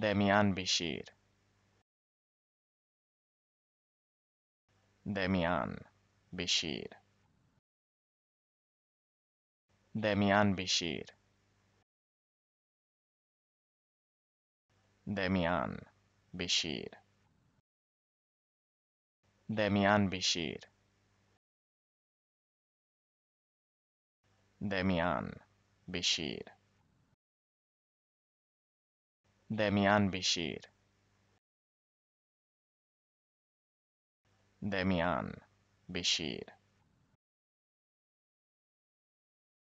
دمیان بیشیر، دمیان بیشیر، دمیان بیشیر، دمیان بیشیر، دمیان بیشیر، دمیان میان بشیر دمیان بشیر دمیان بشیر دمیان بشیر دمیان بشیر دمیان بشیر دمیان میان دمیان بشیر